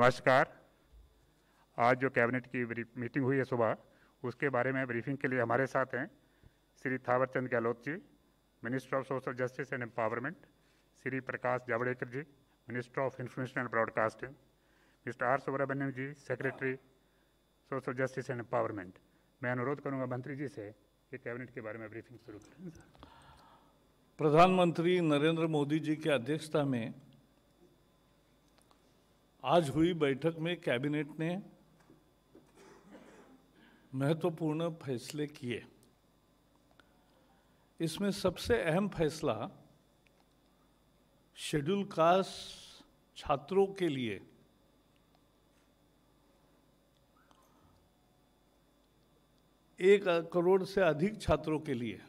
नमस्कार आज जो कैबिनेट की मीटिंग हुई है सुबह उसके बारे में ब्रीफिंग के लिए हमारे साथ हैं Shri Thaawarchand Gehlot ji minister of social justice and empowerment Shri Prakash Javadekar ji minister of information and broadcasting mister R Subrahmanyam ji secretary social justice and empowerment मैं अनुरोध करूंगा मंत्री जी से कि कैबिनेट के बारे में ब्रीफिंग शुरू करें प्रधानमंत्री नरेंद्र मोदी जी की अध्यक्षता में आज हुई बैठक में कैबिनेट ने महत्वपूर्ण फैसले किए इसमें सबसे अहम फैसला शेड्यूल कास्ट छात्रों के लिए एक करोड़ से अधिक छात्रों के लिए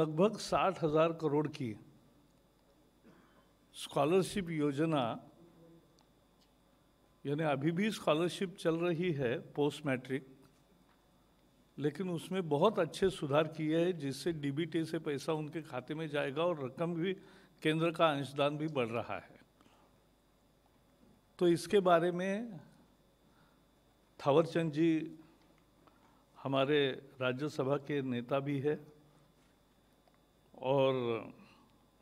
लगभग साठ हजार करोड़ की स्कॉलरशिप योजना यानी अभी भी स्कॉलरशिप चल रही है पोस्ट मैट्रिक लेकिन उसमें बहुत अच्छे सुधार किए हैं जिससे डीबीटी से पैसा उनके खाते में जाएगा और रकम भी केंद्र का अंशदान भी बढ़ रहा है तो इसके बारे में थावरचंद जी हमारे राज्यसभा के नेता भी है और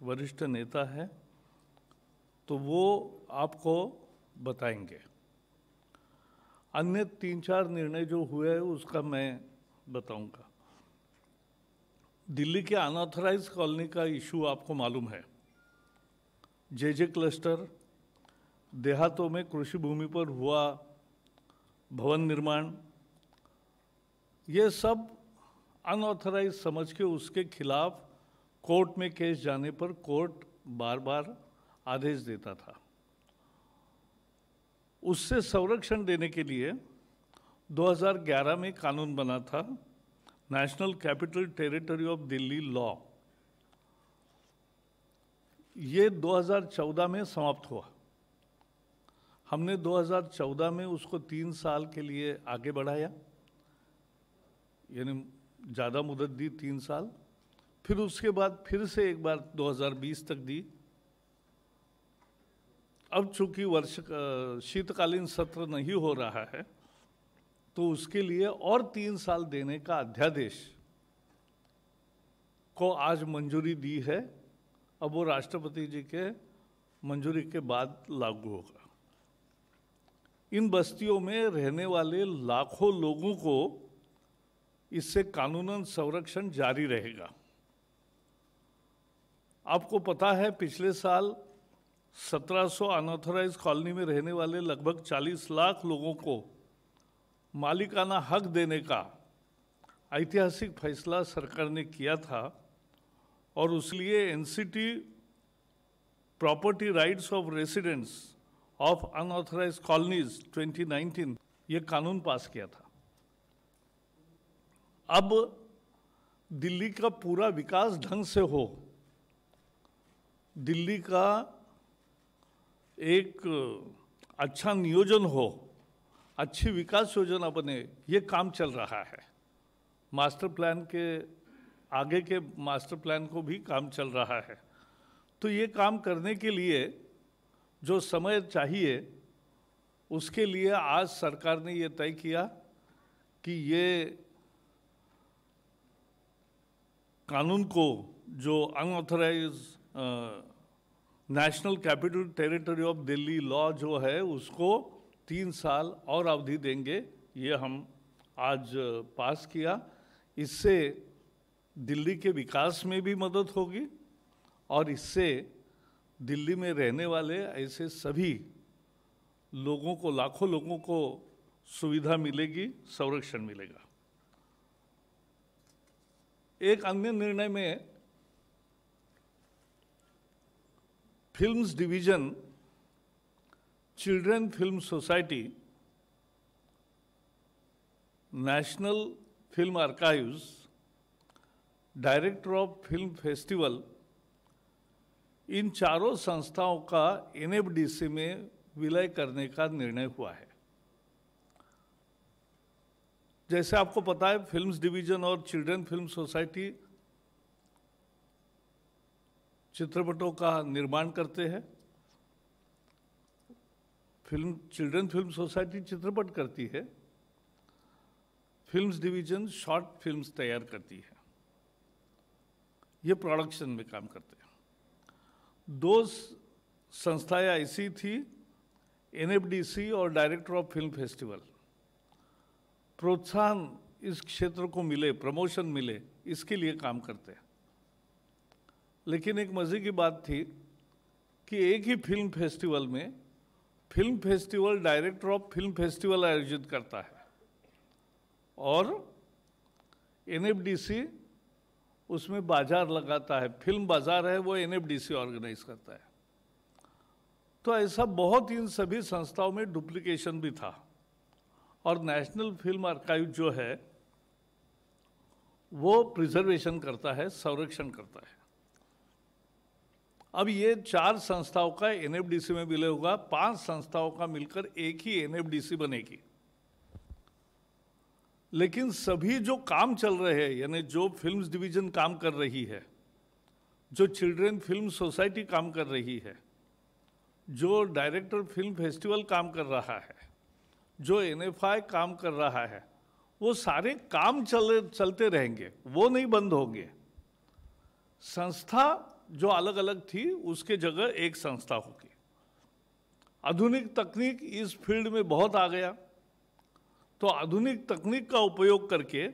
वरिष्ठ नेता है तो वो आपको बताएंगे अन्य तीन चार निर्णय जो हुए हैं उसका मैं बताऊंगा दिल्ली के अनऑथराइज कॉलोनी का इशू आपको मालूम है जे जे क्लस्टर देहातों में कृषि भूमि पर हुआ भवन निर्माण ये सब अनऑथराइज समझ के उसके खिलाफ कोर्ट में केस जाने पर कोर्ट बार बार आदेश देता था उससे संरक्षण देने के लिए 2011 में कानून बना था national capital territory of Delhi law ये 2014 में समाप्त हुआ हमने 2014 में उसको तीन साल के लिए आगे बढ़ाया यानी ज़्यादा मुदत दी तीन साल फिर उसके बाद फिर से एक बार 2020 तक दी अब चूंकि वर्ष शीतकालीन सत्र नहीं हो रहा है तो उसके लिए और तीन साल देने का अध्यादेश को आज मंजूरी दी है अब वो राष्ट्रपति जी के मंजूरी के बाद लागू होगा इन बस्तियों में रहने वाले लाखों लोगों को इससे कानूनन संरक्षण जारी रहेगा आपको पता है पिछले साल 1700 अनऑथोराइज कॉलोनी में रहने वाले लगभग 40 लाख लोगों को मालिकाना हक देने का ऐतिहासिक फैसला सरकार ने किया था और उसलिए an property rights of residents of unauthorised colonies 2019 ये कानून पास किया था अब दिल्ली का पूरा विकास ढंग से हो दिल्ली का एक अच्छा नियोजन हो अच्छी विकास योजना बने ये काम चल रहा है मास्टर प्लान के आगे के मास्टर प्लान को भी काम चल रहा है तो ये काम करने के लिए जो समय चाहिए उसके लिए आज सरकार ने ये तय किया कि ये कानून को जो unauthorised national capital territory of Delhi law जो है उसको तीन साल और अवधि देंगे ये हम आज पास किया इससे दिल्ली के विकास में भी मदद होगी और इससे दिल्ली में रहने वाले ऐसे सभी लोगों को लाखों लोगों को सुविधा मिलेगी संरक्षण मिलेगा एक अन्य निर्णय में films division, Children Film Society, National Film Archives, Director of Film Festival, इन चारों संस्थाओं का एन में विलय करने का निर्णय हुआ है जैसे आपको पता है फिल्म्स डिवीजन और चिल्ड्रन फिल्म सोसाइटी चित्रपटों का निर्माण करते हैं फिल्म चिल्ड्रन फिल्म सोसाइटी चित्रपट करती है फिल्म्स डिवीजन शॉर्ट फिल्म्स तैयार करती है ये प्रोडक्शन में काम करते हैं दो संस्थाएं ऐसी थी एनएफडीसी और डायरेक्टर ऑफ फिल्म फेस्टिवल प्रोत्साहन इस क्षेत्र को मिले प्रमोशन मिले इसके लिए काम करते हैं लेकिन एक मज़े की बात थी कि एक ही फिल्म फेस्टिवल में film festival director of film festival आयोजित करता है और एनएफडीसी उसमें बाजार लगाता है फिल्म बाजार है वो एनएफडीसी ऑर्गेनाइज करता है तो ऐसा बहुत इन सभी संस्थाओं में डुप्लीकेशन भी था और नेशनल फिल्म आर्काइव जो है वो प्रिजर्वेशन करता है संरक्षण करता है अब ये चार संस्थाओं का एनएफडीसी में विलय होगा पांच संस्थाओं का मिलकर एक ही एनएफडीसी बनेगी लेकिन सभी जो काम चल रहे हैं यानी जो फिल्म्स डिवीजन काम कर रही है जो चिल्ड्रन फिल्म सोसाइटी काम कर रही है जो डायरेक्टर फिल्म फेस्टिवल काम कर रहा है जो एनएफआई काम कर रहा है वो सारे काम चले चलते रहेंगे वो नहीं बंद होंगे संस्था जो अलग अलग थी उसके जगह एक संस्था होगी आधुनिक तकनीक इस फील्ड में बहुत आ गया तो आधुनिक तकनीक का उपयोग करके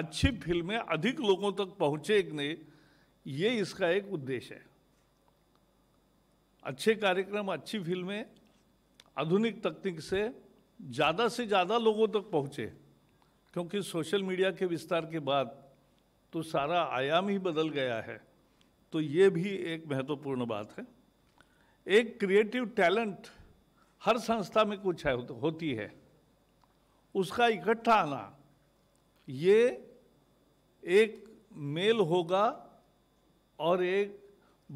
अच्छी फिल्में अधिक लोगों तक पहुँचे कि नहीं ये इसका एक उद्देश्य है अच्छे कार्यक्रम अच्छी फिल्में आधुनिक तकनीक से ज़्यादा से ज़्यादा लोगों तक पहुँचे क्योंकि सोशल मीडिया के विस्तार के बाद तो सारा आयाम ही बदल गया है तो ये भी एक महत्वपूर्ण बात है एक क्रिएटिव टैलेंट हर संस्था में कुछ है तो होती है उसका इकट्ठा आना ये एक मेल होगा और एक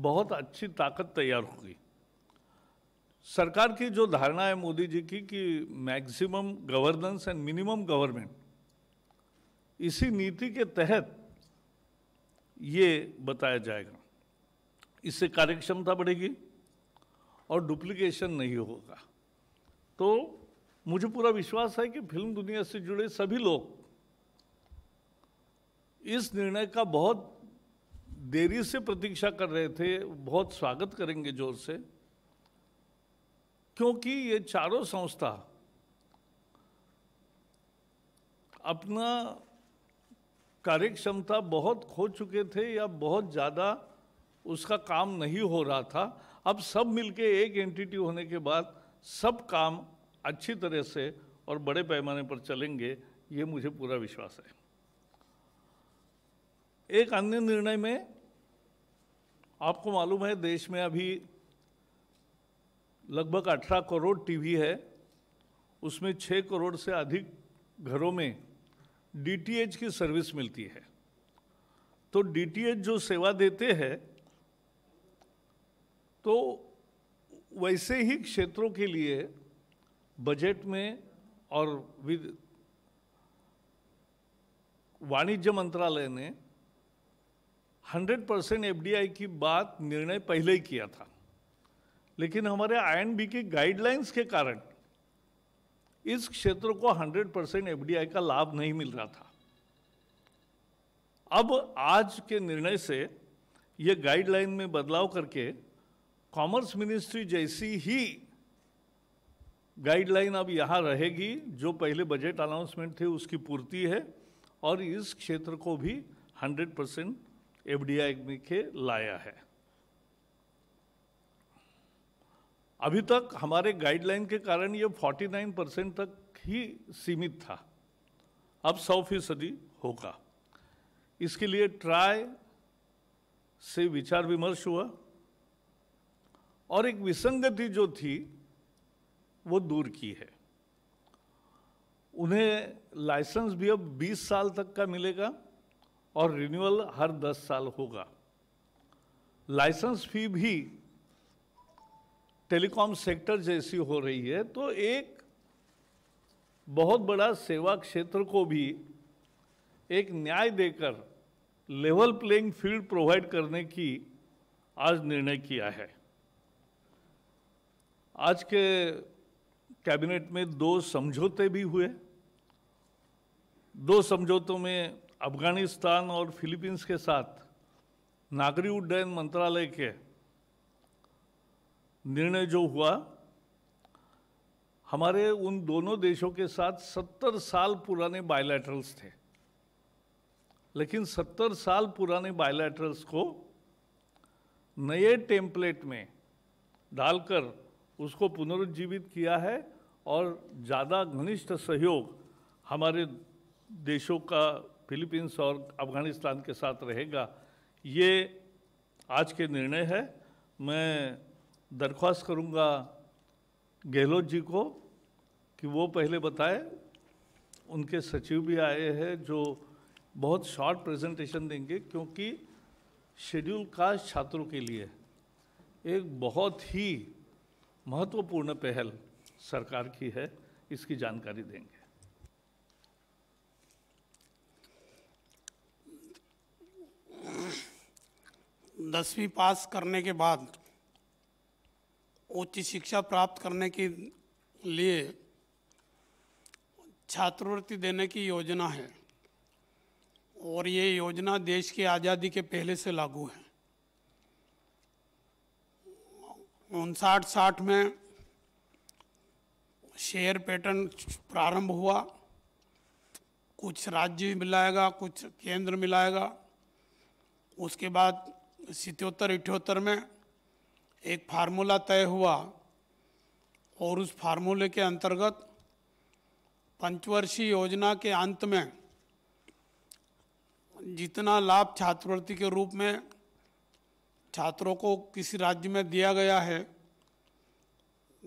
बहुत अच्छी ताकत तैयार होगी सरकार की जो धारणा है मोदी जी की कि maximum governance and minimum government इसी नीति के तहत ये बताया जाएगा इससे कार्यक्षमता बढ़ेगी और डुप्लीकेशन नहीं होगा तो मुझे पूरा विश्वास है कि फिल्म दुनिया से जुड़े सभी लोग इस निर्णय का बहुत देरी से प्रतीक्षा कर रहे थे बहुत स्वागत करेंगे जोर से क्योंकि ये चारों संस्था अपना कार्यक्षमता बहुत खो चुके थे या बहुत ज़्यादा उसका काम नहीं हो रहा था अब सब मिलके एक एंटिटी होने के बाद सब काम अच्छी तरह से और बड़े पैमाने पर चलेंगे ये मुझे पूरा विश्वास है एक अन्य निर्णय में आपको मालूम है देश में अभी लगभग 18 करोड़ टीवी है उसमें 6 करोड़ से अधिक घरों में डीटीएच की सर्विस मिलती है तो डीटीएच जो सेवा देते हैं तो वैसे ही क्षेत्रों के लिए बजट में और विद वाणिज्य मंत्रालय ने 100 परसेंट एफ की बात निर्णय पहले ही किया था लेकिन हमारे आई के गाइडलाइंस के कारण इस क्षेत्र को 100 परसेंट एफ का लाभ नहीं मिल रहा था अब आज के निर्णय से ये गाइडलाइन में बदलाव करके कॉमर्स मिनिस्ट्री जैसी ही गाइडलाइन अब यहाँ रहेगी जो पहले बजट अनाउंसमेंट थे उसकी पूर्ति है और इस क्षेत्र को भी 100 परसेंट एफ डी के लाया है अभी तक हमारे गाइडलाइन के कारण ये 49 परसेंट तक ही सीमित था अब 100 फीसदी होगा इसके लिए ट्राई से विचार विमर्श हुआ और एक विसंगति जो थी वो दूर की है उन्हें लाइसेंस भी अब 20 साल तक का मिलेगा और रिन्यूअल हर 10 साल होगा लाइसेंस फी भी टेलीकॉम सेक्टर जैसी हो रही है तो एक बहुत बड़ा सेवा क्षेत्र को भी एक न्याय देकर लेवल प्लेइंग फील्ड प्रोवाइड करने की आज निर्णय किया है आज के कैबिनेट में दो समझौते भी हुए दो समझौतों में अफगानिस्तान और फिलीपींस के साथ नागरिक उड्डयन मंत्रालय के निर्णय जो हुआ हमारे उन दोनों देशों के साथ 70 साल पुराने बायलैटरल्स थे लेकिन 70 साल पुराने बायलैटरल्स को नए टेम्पलेट में डालकर उसको पुनरुज्जीवित किया है और ज़्यादा घनिष्ठ सहयोग हमारे देशों का फिलीपींस और अफगानिस्तान के साथ रहेगा ये आज के निर्णय है मैं दरख्वास्त करूंगा गहलोत जी को कि वो पहले बताएं उनके सचिव भी आए हैं जो बहुत शॉर्ट प्रेजेंटेशन देंगे क्योंकि शेड्यूल कास्ट छात्रों के लिए एक बहुत ही महत्वपूर्ण पहल सरकार की है इसकी जानकारी देंगे दसवीं पास करने के बाद उच्च शिक्षा प्राप्त करने के लिए छात्रवृत्ति देने की योजना है और ये योजना देश की आज़ादी के पहले से लागू है उनसाठ साठ में शेयर पैटर्न प्रारंभ हुआ कुछ राज्य मिलाएगा कुछ केंद्र मिलाएगा उसके बाद सितोत्तर इठहत्तर में एक फार्मूला तय हुआ और उस फार्मूले के अंतर्गत पंचवर्षीय योजना के अंत में जितना लाभ छात्रवृत्ति के रूप में छात्रों को किसी राज्य में दिया गया है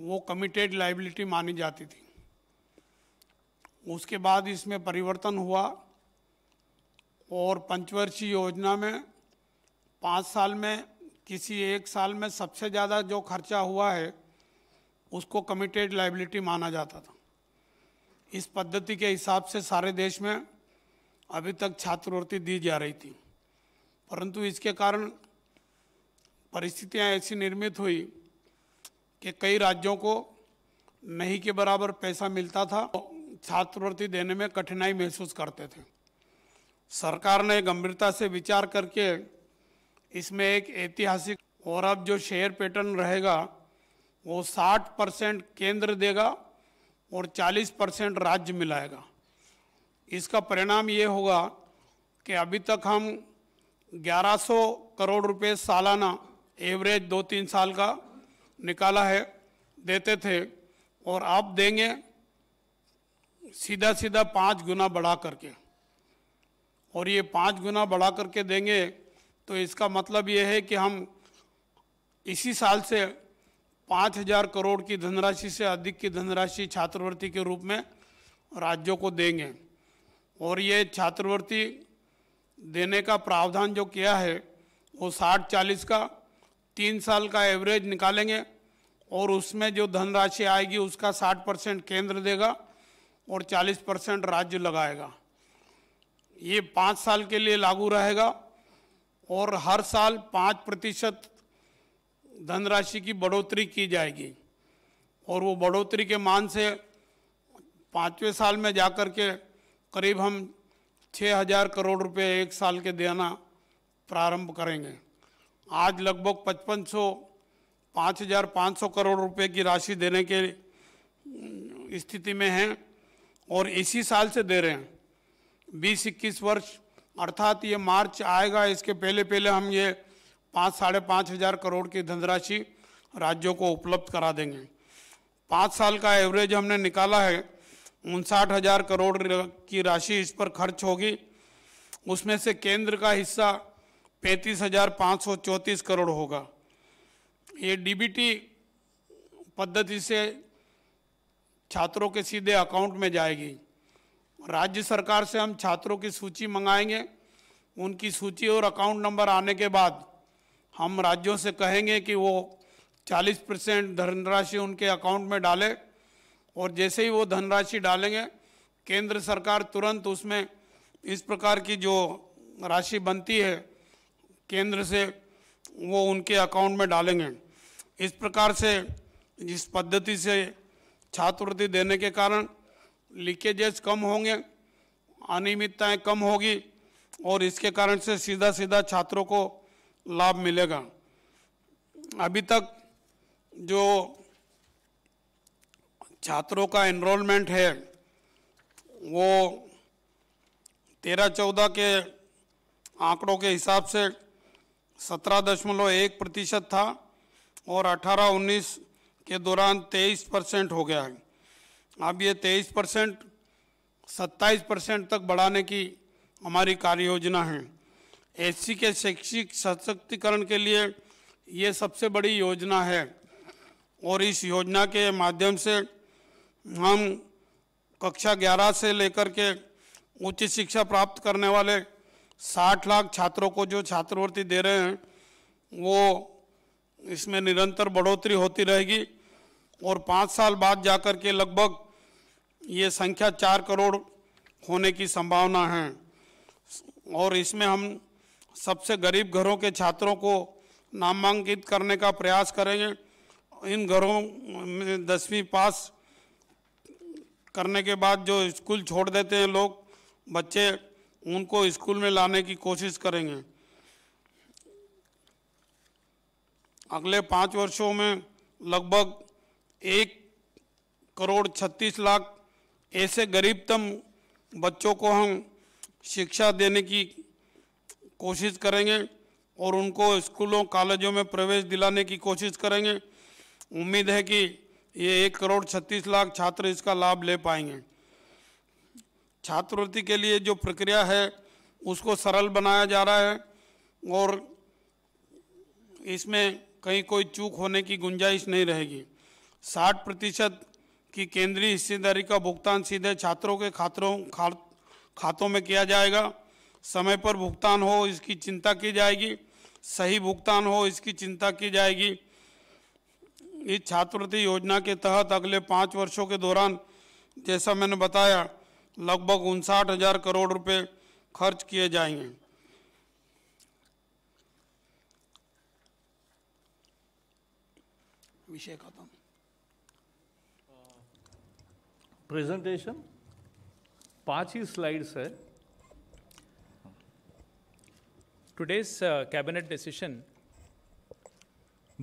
वो कमिटेड लाइबिलिटी मानी जाती थी उसके बाद इसमें परिवर्तन हुआ और पंचवर्षीय योजना में पाँच साल में किसी एक साल में सबसे ज़्यादा जो खर्चा हुआ है उसको कमिटेड लाइबिलिटी माना जाता था इस पद्धति के हिसाब से सारे देश में अभी तक छात्रवृत्ति दी जा रही थी परंतु इसके कारण परिस्थितियां ऐसी निर्मित हुई कि कई राज्यों को नहीं के बराबर पैसा मिलता था तो छात्रवृत्ति देने में कठिनाई महसूस करते थे सरकार ने गंभीरता से विचार करके इसमें एक ऐतिहासिक और अब जो शेयर पैटर्न रहेगा वो 60 परसेंट केंद्र देगा और 40 परसेंट राज्य मिलाएगा इसका परिणाम ये होगा कि अभी तक हम 1100 करोड़ रुपए सालाना एवरेज दो तीन साल का निकाला है देते थे और आप देंगे सीधा सीधा पाँच गुना बढ़ा करके और ये पाँच गुना बढ़ा करके देंगे तो इसका मतलब ये है कि हम इसी साल से पाँच हजार करोड़ की धनराशि से अधिक की धनराशि छात्रवृत्ति के रूप में राज्यों को देंगे और ये छात्रवृत्ति देने का प्रावधान जो किया है वो साठ चालीस का तीन साल का एवरेज निकालेंगे और उसमें जो धनराशि आएगी उसका 60 परसेंट केंद्र देगा और 40 परसेंट राज्य लगाएगा ये पाँच साल के लिए लागू रहेगा और हर साल पाँच प्रतिशत धनराशि की बढ़ोतरी की जाएगी और वो बढ़ोतरी के मान से पाँचवें साल में जाकर के करीब हम छः हजार करोड़ रुपए एक साल के देना प्रारंभ करेंगे आज लगभग 5500 5500 करोड़ रुपए की राशि देने के स्थिति में हैं और इसी साल से दे रहे हैं बीस इक्कीस वर्ष अर्थात ये मार्च आएगा इसके पहले पहले हम ये पाँच साढ़े पाँच हज़ार करोड़ की धनराशि राज्यों को उपलब्ध करा देंगे पाँच साल का एवरेज हमने निकाला है उनसाठ हज़ार करोड़ की राशि इस पर खर्च होगी उसमें से केंद्र का हिस्सा पैंतीस हजार पाँच सौ चौंतीस करोड़ होगा ये डीबीटी पद्धति से छात्रों के सीधे अकाउंट में जाएगी राज्य सरकार से हम छात्रों की सूची मंगाएंगे उनकी सूची और अकाउंट नंबर आने के बाद हम राज्यों से कहेंगे कि वो 40 परसेंट धनराशि उनके अकाउंट में डालें और जैसे ही वो धनराशि डालेंगे केंद्र सरकार तुरंत उसमें इस प्रकार की जो राशि बनती है केंद्र से वो उनके अकाउंट में डालेंगे इस प्रकार से जिस पद्धति से छात्रवृत्ति देने के कारण लीकेजेस कम होंगे अनियमितताएँ कम होगी और इसके कारण से सीधा सीधा छात्रों को लाभ मिलेगा अभी तक जो छात्रों का एनरोलमेंट है वो तेरह चौदह के आंकड़ों के हिसाब से सत्रह दशमलव एक प्रतिशत था और अठारह उन्नीस के दौरान तेईस परसेंट हो गया है अब ये तेईस परसेंट सत्ताईस परसेंट तक बढ़ाने की हमारी कार्य योजना है एस के शैक्षिक सशक्तिकरण के लिए ये सबसे बड़ी योजना है और इस योजना के माध्यम से हम कक्षा 11 से लेकर के उच्च शिक्षा प्राप्त करने वाले साठ लाख छात्रों को जो छात्रवृत्ति दे रहे हैं वो इसमें निरंतर बढ़ोतरी होती रहेगी और पाँच साल बाद जाकर के लगभग ये संख्या चार करोड़ होने की संभावना है और इसमें हम सबसे गरीब घरों के छात्रों को नामांकित करने का प्रयास करेंगे इन घरों में दसवीं पास करने के बाद जो स्कूल छोड़ देते हैं लोग बच्चे उनको स्कूल में लाने की कोशिश करेंगे अगले पाँच वर्षों में लगभग एक करोड़ छत्तीस लाख ऐसे गरीबतम बच्चों को हम शिक्षा देने की कोशिश करेंगे और उनको स्कूलों कॉलेजों में प्रवेश दिलाने की कोशिश करेंगे उम्मीद है कि ये एक करोड़ छत्तीस लाख छात्र इसका लाभ ले पाएंगे छात्रवृत्ति के लिए जो प्रक्रिया है उसको सरल बनाया जा रहा है और इसमें कहीं कोई चूक होने की गुंजाइश नहीं रहेगी 60 प्रतिशत की केंद्रीय हिस्सेदारी का भुगतान सीधे छात्रों के खातों खा, खातों में किया जाएगा समय पर भुगतान हो इसकी चिंता की जाएगी सही भुगतान हो इसकी चिंता की जाएगी इस छात्रवृत्ति योजना के तहत अगले पाँच वर्षों के दौरान जैसा मैंने बताया लगभग उनसाठ हजार करोड़ रुपए खर्च किए जाएंगे विषय खत्म प्रेजेंटेशन पांच ही स्लाइड्स है today's uh, cabinet decision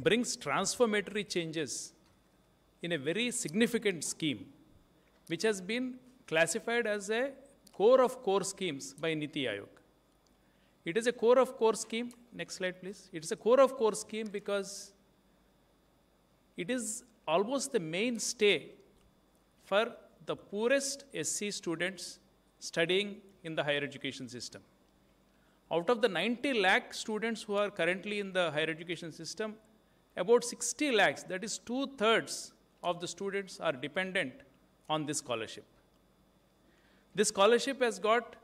brings transformatory changes in a very significant scheme which has been classified as a core of core schemes by Niti Aayog. It is a core of core scheme. Next slide, please. It is a core of core scheme because it is almost the mainstay for the poorest SC students studying in the higher education system. Out of the 90 lakh students who are currently in the higher education system, about 60 lakhs, that is two thirds of the students, are dependent on this scholarship. This scholarship has got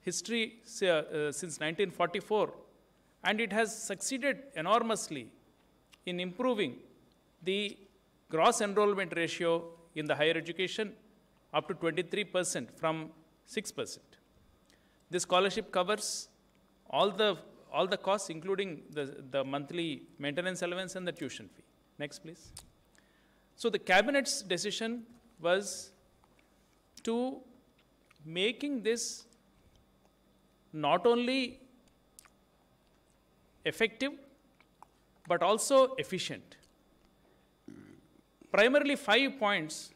history uh, uh, since 1944 and it has succeeded enormously in improving the gross enrollment ratio in the higher education up to 23% from 6%. This scholarship covers all the, all the costs, including the, the monthly maintenance allowance and the tuition fee. Next, please. So the cabinet's decision was to making this not only effective but also efficient. Primarily, five points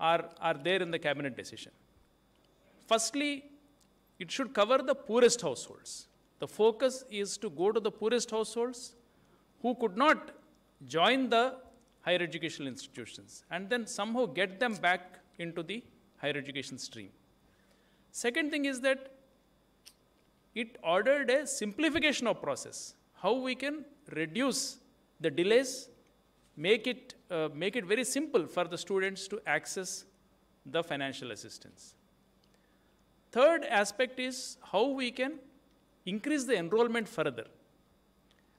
are, are there in the cabinet decision. Firstly, it should cover the poorest households. The focus is to go to the poorest households who could not join the higher educational institutions and then somehow get them back into the higher education stream. Second thing is that it ordered a simplification of process, how we can reduce the delays, make it, uh, make it very simple for the students to access the financial assistance. Third aspect is how we can increase the enrollment further.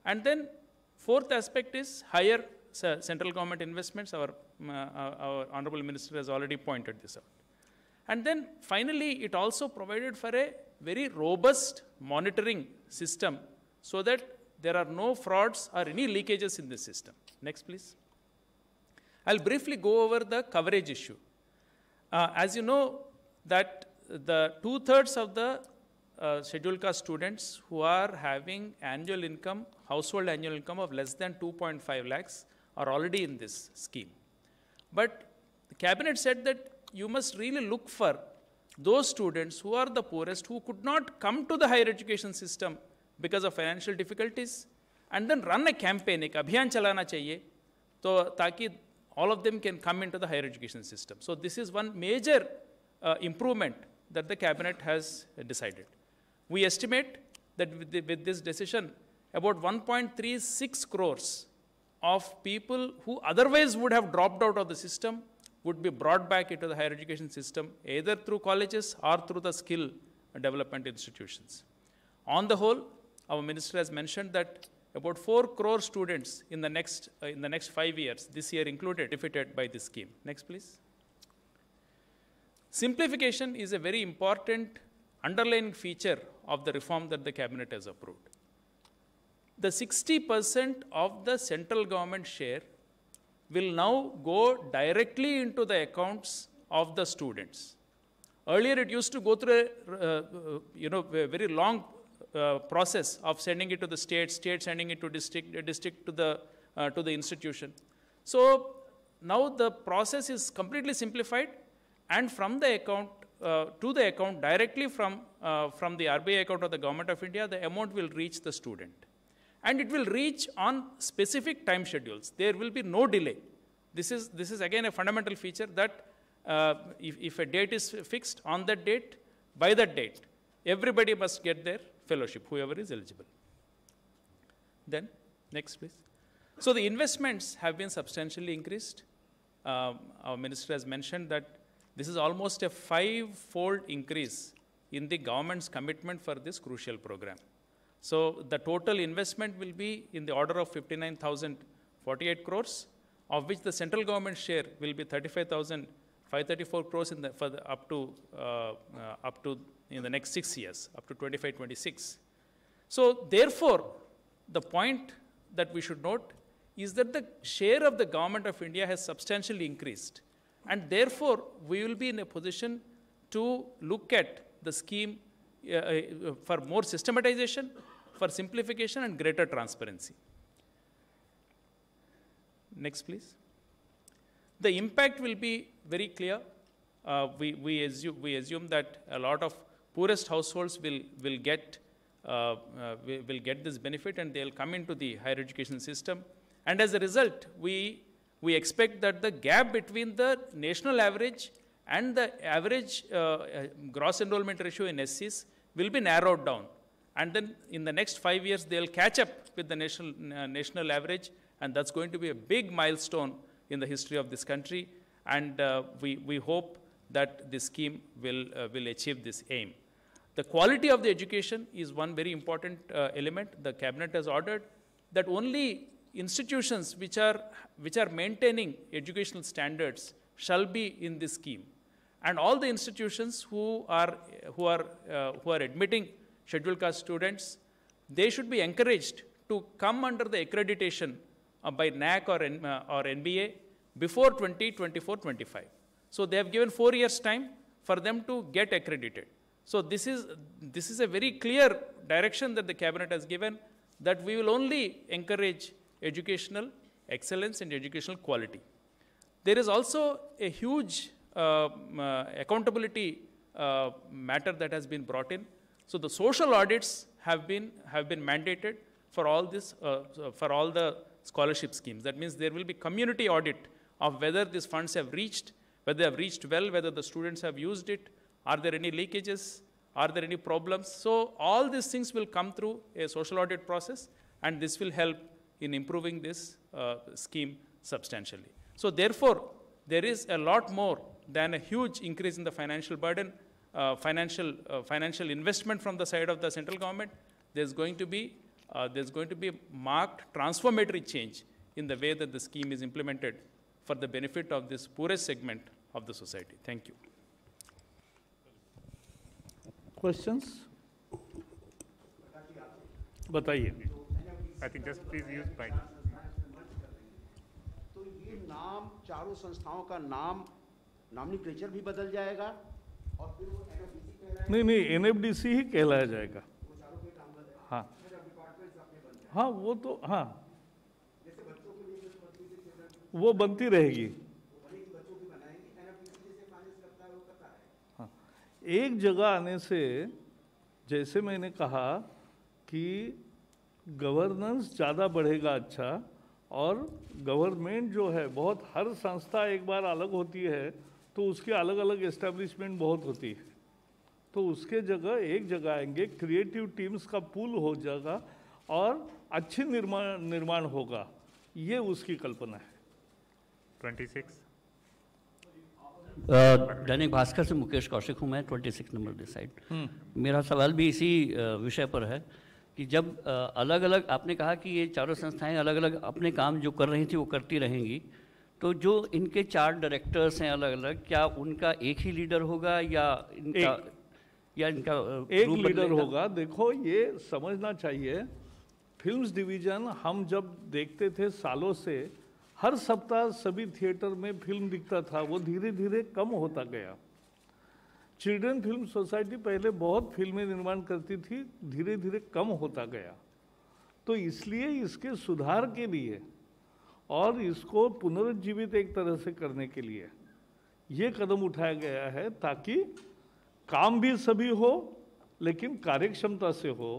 And then fourth aspect is higher uh, central government investments. Our, uh, our honorable minister has already pointed this out. And then finally, it also provided for a very robust monitoring system so that there are no frauds or any leakages in this system. Next, please. I'll briefly go over the coverage issue. Uh, as you know, that the two-thirds of the uh, scheduled students who are having annual income, household annual income of less than 2.5 lakhs are already in this scheme. But the cabinet said that you must really look for those students who are the poorest, who could not come to the higher education system because of financial difficulties, and then run a campaign, ek abhiyan chalana chahiye, to taki all of them can come into the higher education system. So this is one major uh, improvement that the cabinet has decided. We estimate that with, the, with this decision, about 1.36 crores of people who otherwise would have dropped out of the system would be brought back into the higher education system either through colleges or through the skill development institutions. On the whole, our minister has mentioned that about 4 crore students in the next, uh, in the next five years, this year included, benefited by this scheme. Next, please. Simplification is a very important underlying feature of the reform that the cabinet has approved. The 60% of the central government share will now go directly into the accounts of the students. Earlier, it used to go through a, uh, uh, you know, a very long uh, process of sending it to the state, state sending it to district, district to the, uh, to the institution. So now the process is completely simplified and from the account uh, to the account directly from, uh, from the RBI account of the Government of India, the amount will reach the student and it will reach on specific time schedules. There will be no delay. This is, this is again a fundamental feature that uh, if, if a date is fixed on that date, by that date, everybody must get their fellowship, whoever is eligible. Then, next please. So the investments have been substantially increased. Um, our minister has mentioned that this is almost a five-fold increase in the government's commitment for this crucial program. So the total investment will be in the order of 59,048 crores, of which the central government share will be 35,534 crores in the, for the, up to uh, uh, up to in the next six years, up to 25, 26. So therefore, the point that we should note is that the share of the government of India has substantially increased, and therefore we will be in a position to look at the scheme uh, uh for more systematization for simplification and greater transparency. Next, please. The impact will be very clear. Uh, we, we, assume, we assume that a lot of poorest households will, will, get, uh, uh, will, will get this benefit and they'll come into the higher education system. And as a result, we, we expect that the gap between the national average and the average uh, uh gross enrollment ratio in SCs will be narrowed down. And then in the next five years, they'll catch up with the national, uh, national average, and that's going to be a big milestone in the history of this country. And uh, we, we hope that this scheme will, uh, will achieve this aim. The quality of the education is one very important uh, element. The cabinet has ordered that only institutions which are, which are maintaining educational standards shall be in this scheme. And all the institutions who are, who are, uh, who are admitting scheduled caste students, they should be encouraged to come under the accreditation uh, by NAC or, N, uh, or NBA before 2024 25. So they have given four years' time for them to get accredited. So this is, this is a very clear direction that the cabinet has given that we will only encourage educational excellence and educational quality. There is also a huge uh, uh accountability uh, matter that has been brought in. So the social audits have been, have been mandated for all, this, uh, for all the scholarship schemes. That means there will be community audit of whether these funds have reached, whether they have reached well, whether the students have used it, are there any leakages, are there any problems. So all these things will come through a social audit process and this will help in improving this uh, scheme substantially. So therefore, there is a lot more than a huge increase in the financial burden uh, financial, uh, financial investment from the side of the central government, there's going to be, uh, there's going to be marked transformatory change in the way that the scheme is implemented for the benefit of this poorest segment of the society. Thank you. Questions? बताइए I think just please use mic तो ये नाम चारों संस्थाओं का नाम nomenclature भी बदल जाएगा नहीं नहीं एनएफडीसी ही कहलाया जाएगा हाँ हाँ वो तो हाँ वो बनती रहेगी हाँ एक जगह आने से जैसे मैंने कहा कि गवर्नेंस ज़्यादा बढ़ेगा अच्छा और गवर्नमेंट जो है बहुत हर संस्था एक बार अलग होती है तो उसके अलग अलग एस्टेब्लिशमेंट बहुत होती है तो उसके जगह एक जगह आएंगे क्रिएटिव टीम्स का पुल हो जाएगा और अच्छे निर्माण निर्माण होगा ये उसकी कल्पना है ट्वेंटी सिक्स दैनिक भास्कर से मुकेश कौशिक हूँ मैं twenty six number this side hmm. मेरा सवाल भी इसी विषय पर है कि जब अलग अलग आपने कहा कि ये चारों संस्थाएं अलग अलग अपने काम जो कर रही थी वो करती रहेंगी तो जो इनके चार डायरेक्टर्स हैं अलग अलग क्या उनका एक ही लीडर होगा या इनका एक, या इनका एक लीडर होगा देखो ये समझना चाहिए फिल्म्स डिवीज़न हम जब देखते थे सालों से हर सप्ताह सभी थिएटर में फिल्म दिखता था वो धीरे धीरे कम होता गया चिल्ड्रन फिल्म सोसाइटी पहले बहुत फिल्में निर्माण करती थी धीरे धीरे कम होता गया तो इसलिए इसके सुधार के लिए और इसको पुनर्जीवित एक तरह से करने के लिए ये कदम उठाया गया है ताकि काम भी सभी हो लेकिन कार्यक्षमता से हो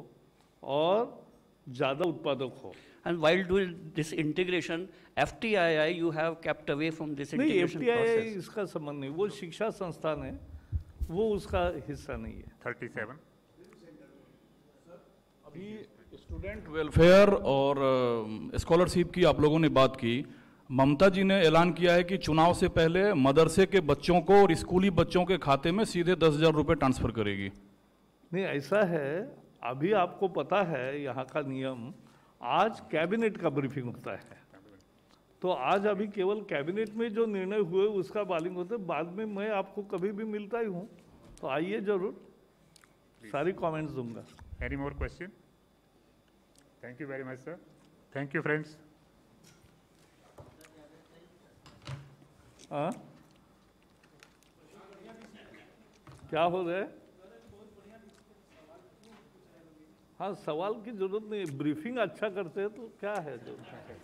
और ज़्यादा उत्पादक हो And while doing this integration, FTII you have kept away from this integration नहीं, FTII process. इसका संबंध नहीं वो शिक्षा संस्थान है वो उसका हिस्सा नहीं है सेवन अभी स्टूडेंट वेलफेयर और स्कॉलरशिप की आप लोगों ने बात की ममता जी ने ऐलान किया है कि चुनाव से पहले मदरसे के बच्चों को और स्कूली बच्चों के खाते में सीधे दस हज़ार रुपये ट्रांसफ़र करेगी नहीं ऐसा है अभी आपको पता है यहाँ का नियम आज कैबिनेट का ब्रीफिंग होता है तो आज अभी केवल कैबिनेट में जो निर्णय हुए उसका बालिंग होते बाद में मैं आपको कभी भी मिलता ही हूँ तो आइए जरूर सारी कमेंट्स दूंगा any more question Thank you very much, sir. Thank you, friends. हाँ क्या हो रहा है हाँ सवाल की जरूरत नहीं ब्रीफिंग अच्छा करते हैं तो क्या है जो